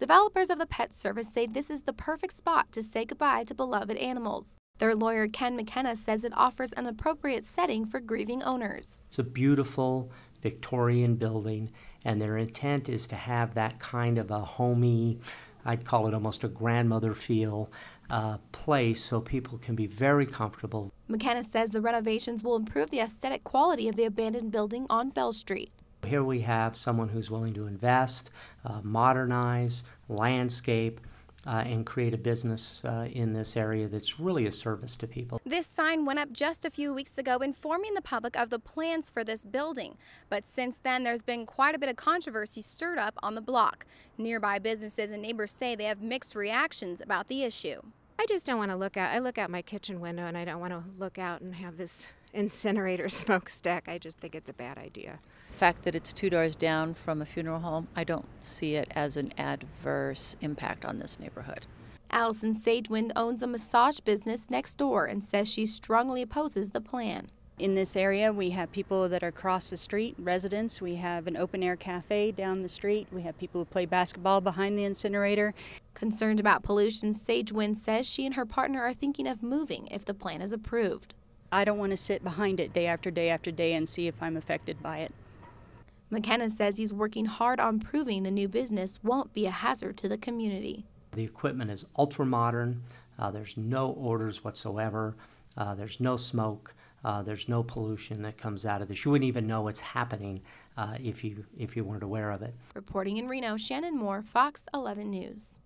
Developers of the pet service say this is the perfect spot to say goodbye to beloved animals. Their lawyer Ken McKenna says it offers an appropriate setting for grieving owners. It's a beautiful Victorian building, and their intent is to have that kind of a homey, I'd call it almost a grandmother feel uh, place so people can be very comfortable. McKenna says the renovations will improve the aesthetic quality of the abandoned building on Bell Street here we have someone who's willing to invest, uh, modernize, landscape, uh, and create a business uh, in this area that's really a service to people. This sign went up just a few weeks ago informing the public of the plans for this building. But since then, there's been quite a bit of controversy stirred up on the block. Nearby businesses and neighbors say they have mixed reactions about the issue. I just don't want to look out. I look out my kitchen window and I don't want to look out and have this incinerator smokestack. I just think it's a bad idea. The fact that it's two doors down from a funeral home, I don't see it as an adverse impact on this neighborhood. Allison Sadewind owns a massage business next door and says she strongly opposes the plan. In this area, we have people that are across the street, residents. We have an open air cafe down the street. We have people who play basketball behind the incinerator. Concerned about pollution, Sagewind says she and her partner are thinking of moving if the plan is approved. I don't want to sit behind it day after day after day and see if I'm affected by it. McKenna says he's working hard on proving the new business won't be a hazard to the community. The equipment is ultra modern. Uh, there's no odors whatsoever. Uh, there's no smoke. Uh, there's no pollution that comes out of this. You wouldn't even know what's happening uh, if you if you weren't aware of it. Reporting in Reno, Shannon Moore, Fox 11 News.